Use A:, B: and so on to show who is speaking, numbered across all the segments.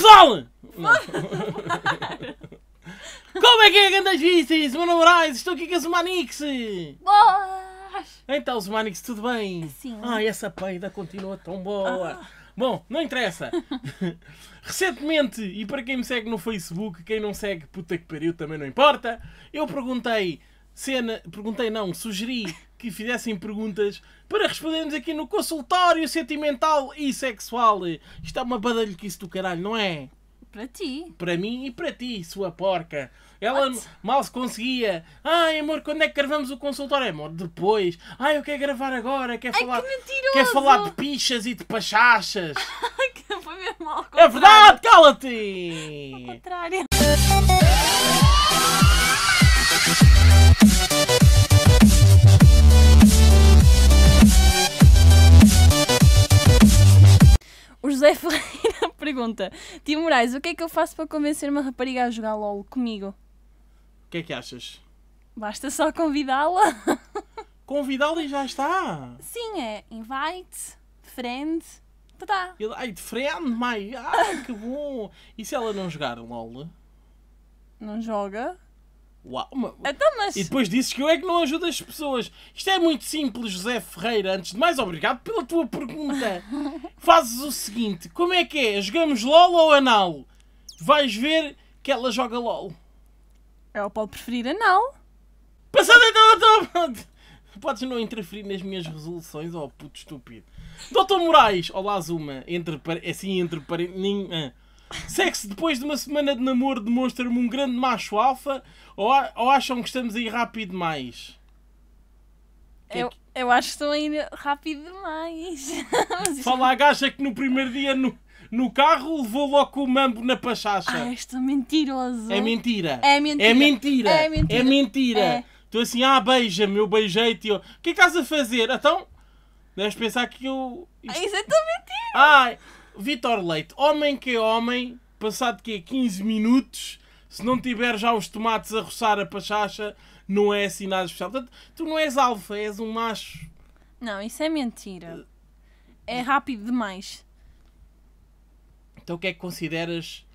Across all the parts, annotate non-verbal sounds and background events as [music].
A: pessoal! [laughs] Como é que é, grandes vices? Meu nome é Moraes, estou aqui com a Zumanix!
B: Boas!
A: Então, Zumanix, tudo bem? Sim. Ai, essa peida continua tão boa! Ah. Bom, não interessa. [laughs] Recentemente, e para quem me segue no Facebook, quem não segue, puta que pariu, também não importa, eu perguntei cena, perguntei não, sugeri que fizessem perguntas para respondermos aqui no consultório sentimental e sexual. Isto é uma isso do caralho, não é? Para ti. Para mim e para ti, sua porca. Ela What? mal se conseguia. Ai, amor, quando é que gravamos o consultório? Amor, depois. Ai, eu quero gravar agora. Quero Ai, falar, que quero falar de pichas e de pachachas. [laughs] Foi mesmo ao É verdade, cala-te! contrário. [laughs]
B: pergunta. Tio Moraes, o que é que eu faço para convencer uma rapariga a jogar LOL comigo? O
A: que é que achas? Basta só convidá-la. [laughs] Convidá-la e já está.
B: Sim, é invite, friend, tá, tá.
A: Ele, ai, de friend, mãe. Ai, que bom. E se ela não jogar LOL?
B: Não joga?
A: Uau, uma... então, mas... E depois disse que eu é que não ajudo as pessoas. Isto é muito simples, José Ferreira. Antes de mais, obrigado pela tua pergunta. [laughs] Fazes o seguinte: como é que é? Jogamos LOL ou anal? Vais ver que ela joga LOL. Ela é pode preferir anal. Passando então, então. Podes não interferir nas minhas resoluções, ó oh, puto estúpido. Doutor Moraes, olá Zuma, entre, é assim entre parênteses. Ah, Sexo depois de uma semana de namoro demonstra-me um grande macho alfa ou, ou acham que estamos a ir rápido demais? É eu,
B: eu acho que estou a ir rápido demais.
A: [laughs] Fala é a gaja que no primeiro dia no, no carro levou logo o mambo na pachacha. Ah, estou
B: é mentiroso. É mentira. É mentira. É mentira. É mentira. É mentira. É.
A: assim, ah, beija-me, eu beijei-te. O que é que estás a fazer? Então, deves pensar que eu. Isto... Ah, isso é tão mentira. Ah, Vitor Leite, homem que é homem, passado que é 15 minutos, se não tiver já os tomates a roçar a pachacha, não é assim nada especial. Portanto, tu não és alfa, és um macho.
B: Não, isso é mentira. É rápido demais.
A: Então o que é que consideras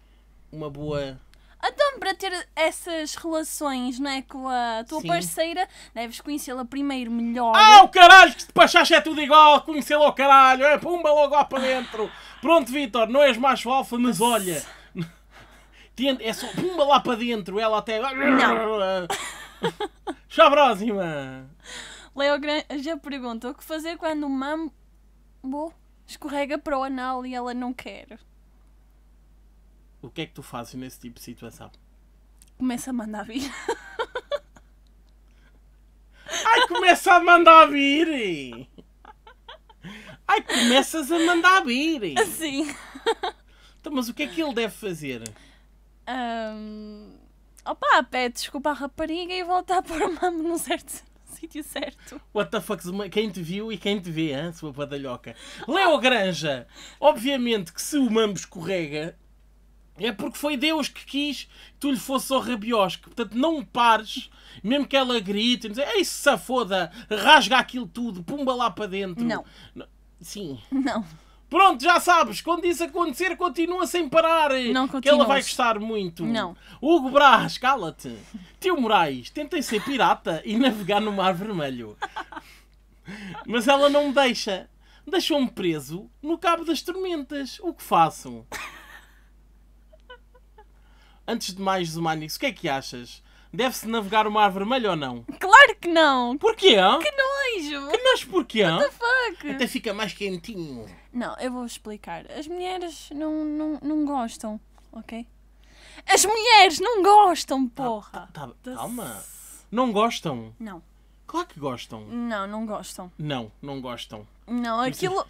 A: uma boa
B: então, para ter essas relações não é, com a tua Sim. parceira, deves conhecê-la primeiro melhor. Ah, o
A: caralho, que se pachaste é tudo igual, conhecê-la ao caralho, é pumba logo lá para dentro. Pronto, Vitor, não és macho alfa, mas olha. [laughs] É só pumba lá para dentro, ela até. Não! Já próxima!
B: Leo já pergunta o que fazer quando o mambo escorrega para o anal e ela não quer.
A: O que é que tu fazes nesse tipo de situação?
B: Começa a mandar vir. [laughs]
A: Ai, começa a mandar vir! Ai, começas a mandar vir! Sim. Então, mas o que é que ele deve fazer?
B: Um... Opa, pede desculpa à rapariga e volta a o mamo no certo [laughs] sítio certo.
A: What the fuck, quem te viu e quem te vê, hein, sua badalhoca. Leo Granja! Obviamente que se o mambo escorrega, é porque foi Deus que quis que tu lhe fosse ao rabiosque. Portanto, não pares, mesmo que ela grite, ei, safoda, rasga aquilo tudo, pumba lá para dentro. não. Sim. Não. Pronto, já sabes, quando isso acontecer, continua sem parar. Não que ela vai gostar muito. Não. Hugo Brás, cala-te. Tio Moraes, tentei ser pirata e navegar no Mar Vermelho. Mas ela não me deixa. Deixou-me preso no Cabo das Tormentas. O que faço? Antes de mais, Zumanix, o que é que achas? Deve-se navegar o Mar Vermelho ou não? Claro que não! Porquê? Que
B: não é Mas
A: porquê? What the fuck? Até fica mais quentinho.
B: Não, eu vou explicar. As mulheres não, não, não gostam, ok? As mulheres não gostam, tá, porra.
A: Tá, tá, tá, calma. Não gostam?
B: Não. Claro que gostam. Não, não gostam.
A: Não, não gostam. Não, aquilo.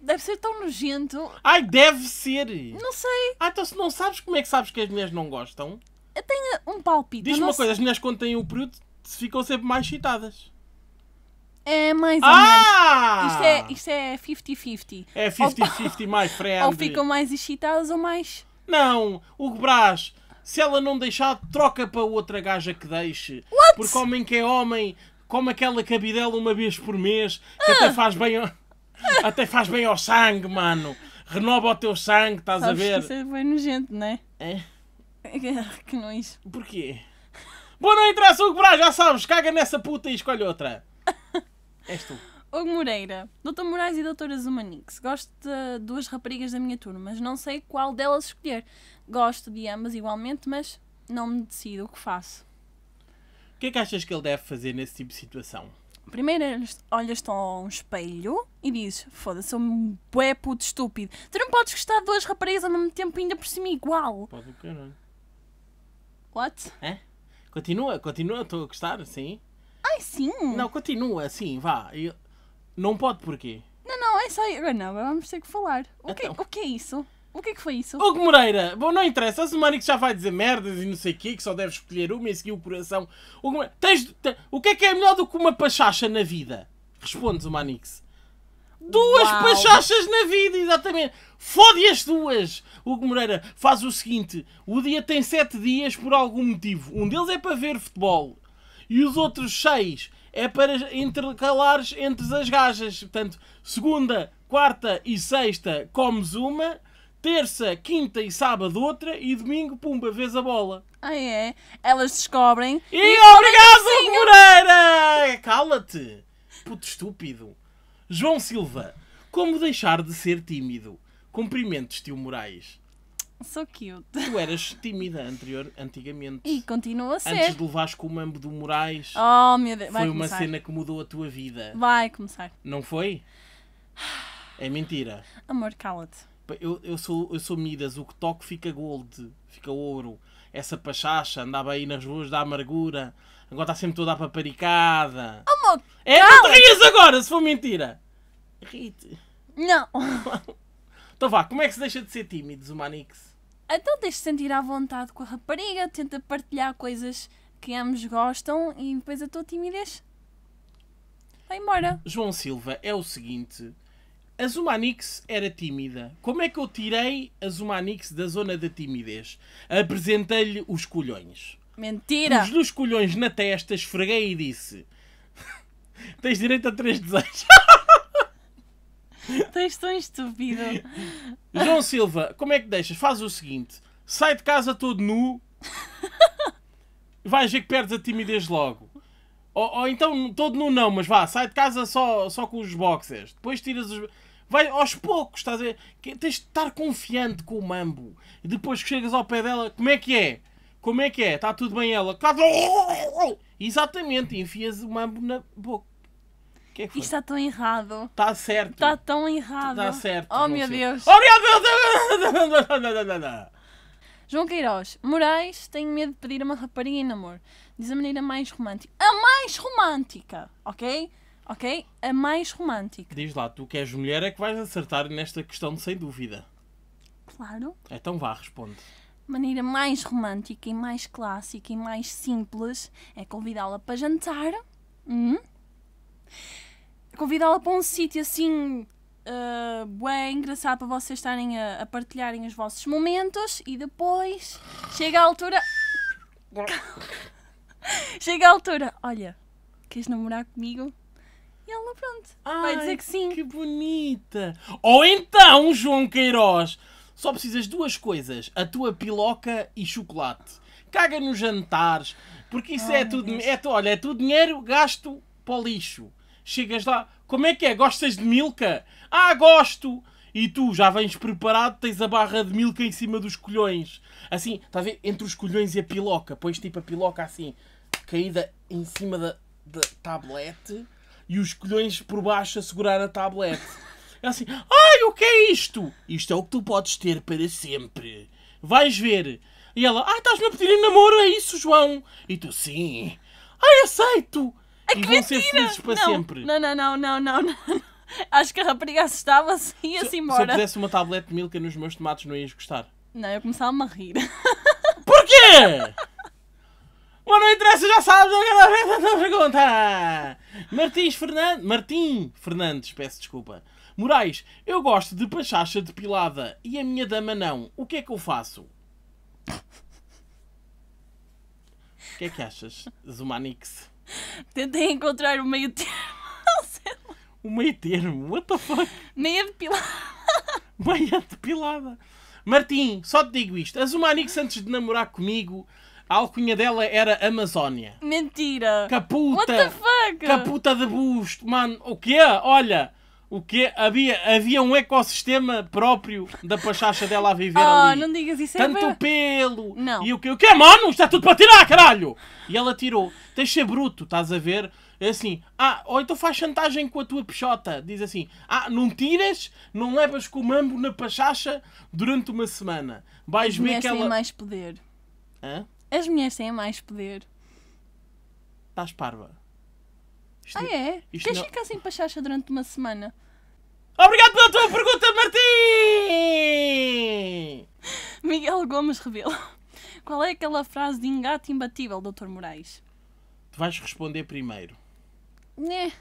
A: Deve ser tão nojento. Ai, deve ser! Não sei. Ah, então se não sabes, como é que sabes que as mulheres não gostam? Eu tenho um palpite. Diz-me uma sei. coisa, as mulheres quando têm o período ficam sempre mais excitadas.
B: É mais ou ah! menos. Isto é 50-50. É 50-50,
A: é mais [laughs] friend. Ou ficam mais excitadas ou mais. Não, o Brás, se ela não deixar, troca para outra gaja que deixe. What? Porque homem que é homem, come aquela cabidela uma vez por mês, que ah! até faz bem. Ao... [laughs] Até faz bem ao sangue, mano. Renova o teu sangue, estás Sabes a ver? Que isso
B: é bem nojento, não né? é? É. [laughs] Que nojo. Porquê?
A: Boa não interessa o que já sabes, caga nessa puta e escolhe outra.
B: És tu. Hugo Moreira. Doutor Moraes e Doutora Zumanix. Gosto de duas raparigas da minha turma, mas não sei qual delas escolher. Gosto de ambas igualmente, mas não me decido o que faço.
A: O que é que achas que ele deve fazer nesse tipo de situação?
B: Primeiro olhas-te a um espelho e dizes: Foda-se, sou um bué puto estúpido. Tu não podes gostar de duas raparigas ao mesmo tempo, ainda por cima igual.
A: Pode o caralho. É? What? É? Continua, continua, estou a gostar, sim. Ai, sim! Não, continua assim, vá. Eu... Não pode porquê?
B: Não, não, é só. Agora não, vamos ter que falar. O, então. que, o que é isso? O que é que foi isso? Hugo
A: Moreira, bom, não interessa, a semana que já vai dizer merdas e não sei o quê, que só deves escolher uma e seguir o coração. Hugo Moreira, tens, o que é que é melhor do que uma pachacha na vida? Respondes o Manix.
B: Duas Uau. pachachas
A: na vida, exatamente. Fode as duas. Hugo Moreira, faz o seguinte, o dia tem sete dias por algum motivo. Um deles é para ver futebol e os outros seis é para intercalares entre as gajas. Portanto, segunda, quarta e sexta comes uma, terça, quinta e sábado outra e domingo, pumba, vês a bola. Ah, é? Elas descobrem. E, e obrigado, Moreira! Cala-te! Puto estúpido. João Silva, como deixar de ser tímido? Cumprimentos, tio Moraes. Sou cute. Tu eras tímida anterior, antigamente.
B: E continua a ser. Antes de
A: levares com o mambo do Moraes. Oh, meu Deus. Vai foi começar. uma cena que mudou a tua vida.
B: Vai começar.
A: Não foi? É mentira.
B: Amor, cala-te.
A: Eu, eu, sou, eu sou Midas. O que toco fica gold. Fica ouro. Essa pachacha andava aí nas ruas da amargura. Agora está sempre toda a paparicada. Amor, É, não te rias agora, se for mentira. Rite.
B: Não. [laughs]
A: Então vá, como é que se deixa de ser tímido, Zumanix?
B: Então tens de sentir à vontade com a rapariga, tenta partilhar coisas que ambos gostam e depois a tua timidez vai embora.
A: João Silva, é o seguinte. A Zumanix era tímida. Como é que eu tirei a Zumanix da zona da timidez? Apresentei-lhe os colhões.
B: Mentira! Os
A: dois colhões na testa, esfreguei e disse: [laughs] Tens direito a três desejos. [laughs] [laughs] Tens tão estúpido. João Silva, como é que deixas? Faz o seguinte: sai de casa todo nu, [laughs] vais ver que perdes a timidez logo. Ou, ou, então, todo nu não, mas vá, sai de casa só, só com os boxers. Depois tiras os. Vai aos poucos, estás a ver? Tens de estar confiante com o mambo. E depois que chegas ao pé dela, como é que é? Como é que é? Está tudo bem ela? Exatamente, enfias o mambo na boca. É que foi? Isto está tão errado. Está certo. Está tão errado. Está certo. Oh meu sei. Deus. Oh meu Deus! [laughs]
B: João Queiroz, Moraes, tenho medo de pedir uma rapariga em namoro. Diz a maneira mais romântica. A mais romântica, ok? Ok? A mais romântica.
A: Diz lá, tu que és mulher é que vais acertar nesta questão sem dúvida. Claro. Então vá, responde.
B: Maneira mais romântica e mais clássica e mais simples é convidá-la para jantar. Hum? Convidá-la para um sítio assim uh, ah, bem engraçado para vocês estarem a, a, partilharem os vossos momentos e depois chega a altura. [laughs] chega a altura, olha, queres namorar comigo? E ela, pronto, Ai, vai dizer que
A: sim. Que bonita! Ou então, João Queiroz, só precisas duas coisas: a tua piloca e chocolate. Caga nos jantares, porque isso é tudo. É, olha, é tudo dinheiro gasto para o lixo. Chegas lá, como é que é? Gostas de Milka? Ah, gosto! E tu já vens preparado, tens a barra de Milka em cima dos colhões. Assim, está a ver? Entre os colhões e a piloca. Pões tipo a piloca assim, caída em cima da, da tablete e os colhões por baixo a segurar a tablete. É assim, ai, o que é isto? Isto é o que tu podes ter para sempre. Vais ver. E ela, ai, ah, estás-me a pedir em namoro, é isso, João? E tu, sim. Ai, ah, aceito e vão ser felizes para não, sempre. Não,
B: não, não, não, não, não. [laughs] Acho que a rapariga assustava-se e ia-se embora. Se eu pudesse
A: uma tablete de milka nos meus tomates, não ias gostar?
B: Não, eu começava-me a rir.
A: [laughs] Porquê? Mas não interessa, já sabes, é a pergunta! Martins Fernandes. Martim Fernandes, peço desculpa. Moraes, eu gosto de pachacha depilada e a minha dama não. O que é que eu faço? O que é que achas, Zumanix? Tentei
B: encontrar o meio termo. [laughs]
A: O meio termo? What the fuck? Meia depilada. Meia depilada. Martim, só te digo isto. A Zumanix, antes de namorar comigo, a alcunha dela era Amazónia.
B: Mentira!
A: Caputa! What the fuck? Caputa de busto, mano. O quê? Olha, o que havia, havia um ecossistema próprio da pachacha dela a viver oh, ali. não digas isso. É Tanto é... o pelo não. e o que o que é, mano? está tudo para tirar, caralho! E ela tirou. Tens de ser bruto, estás a ver? É assim, ah, ou então faz chantagem com a tua peixota. Diz assim, ah, não tiras, não levas com o mambo na pachacha durante uma semana. Vais As ver que ela... têm mais poder. Hã?
B: As mulheres têm mais poder.
A: Estás parva. Isto ah, é? Queres não... ficar
B: sem pachacha durante uma semana?
A: Obrigado pela tua pergunta, Martim!
B: Miguel Gomes revela: Qual é aquela frase de engate imbatível, Dr. Moraes?
A: Tu vais responder primeiro. Né?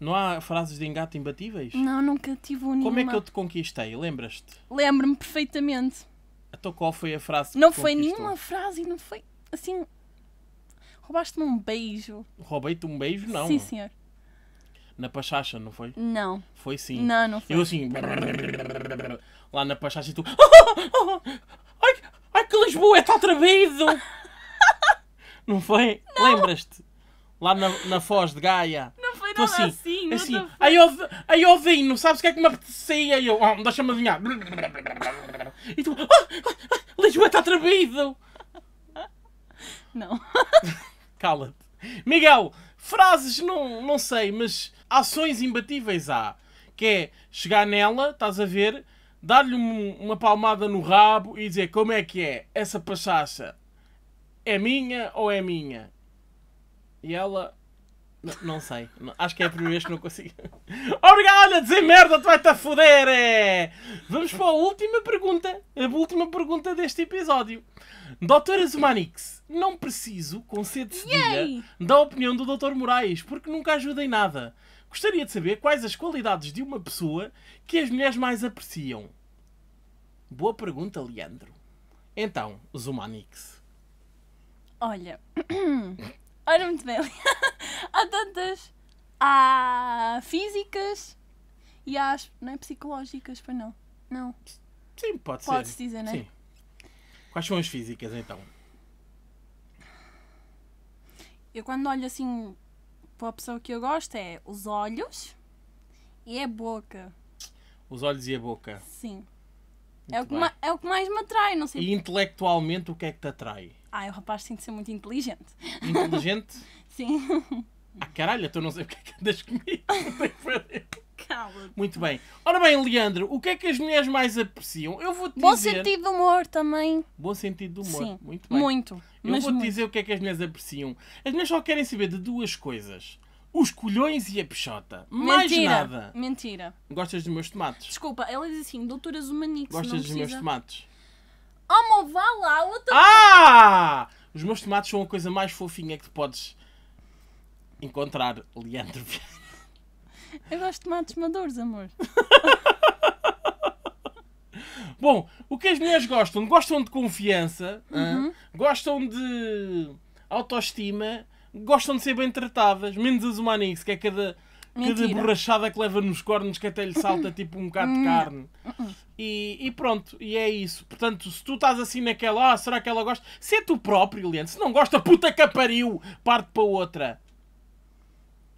A: Não há frases de engate imbatíveis?
B: Não, nunca tive nenhuma. Como é que eu te
A: conquistei? Lembras-te?
B: Lembro-me perfeitamente.
A: Então qual foi a frase que Não foi nenhuma
B: frase, não foi assim. Roubaste-me um beijo.
A: Roubei-te um beijo, não. Sim, senhor na Pachacha, não foi? Não. Foi sim. Não, não foi. Eu assim, lá na Pachacha e tu. Oh, oh, oh, ai, ai que Lisboa está atrevido! [laughs] não foi? Lembras-te? Lá na, na Foz de Gaia. Não foi nada assim. assim, assim não aí, aí eu vim, não sabes o que é que me apetecia? E eu, oh, deixa-me adivinhar. E tu, oh, Lisboa está atrevido! Não. [laughs] Cala-te. Miguel, frases, não, não sei, mas ações imbatíveis há. Que é chegar nela, estás a ver, dar-lhe uma palmada no rabo e dizer como é que é essa pachacha. É minha ou é minha? E ela. Não, não sei. acho que é a primeira vez que não consigo. [laughs] Obrigado, olha, dizer merda, tu vais te a foder! É. Vamos para a última pergunta. A última pergunta deste episódio. Doutora Zumanix, não preciso, com sede da opinião do Dr. Moraes, porque nunca ajuda em nada. Gostaria de saber quais as qualidades de uma pessoa que as mulheres mais apreciam. Boa pergunta, Leandro. Então, Zumanix.
B: Olha. [coughs] Olha muito bem. [laughs] há tantas. Há físicas e há. Não é psicológicas, pois não? Não. Sim, pode, pode ser. Pode-se dizer, não é? Sim.
A: Quais são as físicas então?
B: Eu quando olho assim tipo, a pessoa que eu gosto é os olhos e a boca.
A: Os olhos e a boca.
B: Sim. é o, que ma, é o que mais me atrai, não sei. E
A: porque. intelectualmente o que é que te atrai?
B: Ah, o rapaz tem de ser muito inteligente.
A: Inteligente? [laughs] Sim. Ah, caralho, então não sei o que é que andas comigo. [laughs] Muito bem. Ora bem, Leandro, o que é que as mulheres mais apreciam? Eu
B: vou-te Bom sentido de humor também.
A: Bom sentido de humor. Sim, muito bem. Muito. Eu vou-te dizer o que é que as mulheres apreciam. As mulheres só querem saber de duas coisas. Os colhões e a peixota. Mais mentira, nada.
B: Mentira.
A: Gostas dos meus tomates?
B: Desculpa, ela diz assim, doutoras humanix, Gostas dos precisa. meus tomates? Oh, meu, vá lá, outra
A: Ah! Os meus tomates são a coisa mais fofinha que tu podes encontrar, Leandro Vieira.
B: Eu gosto de tomates maduros, amor. [laughs]
A: Bom, o que as mulheres gostam? Gostam de confiança, uhum. gostam de autoestima, gostam de ser bem tratadas, menos as humanix, que é cada, cada borrachada que leva nos cornos que até lhe salta [laughs] tipo um bocado de hum. carne. Uh-uh. E, e, pronto, e é isso. Portanto, se tu estás assim naquela, ah, será que ela gosta? Se é tu próprio, Leandro, se não gosta, puta que pariu, parte para outra.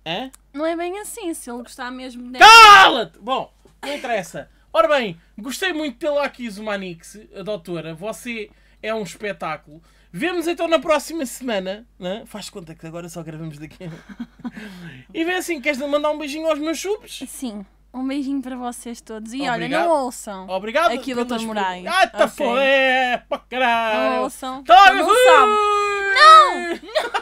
A: Hã? É?
B: Não é bem assim, se ele gostar mesmo dela. Cala-te!
A: Bom, não interessa. Ora bem, gostei muito de pela aqui, Manix, a doutora. Você é um espetáculo. Vemos então na próxima semana, né? faz conta que agora só gravamos daqui. [laughs] e vê assim, queres mandar um beijinho aos meus
B: subs? Sim. Um beijinho para vocês todos. E Obrigado. olha, não ouçam. Obrigado. Aqui o Dr. Moraes. Ah, tá okay. foi! É, pra caralho! Não ouçam. não, não! [laughs]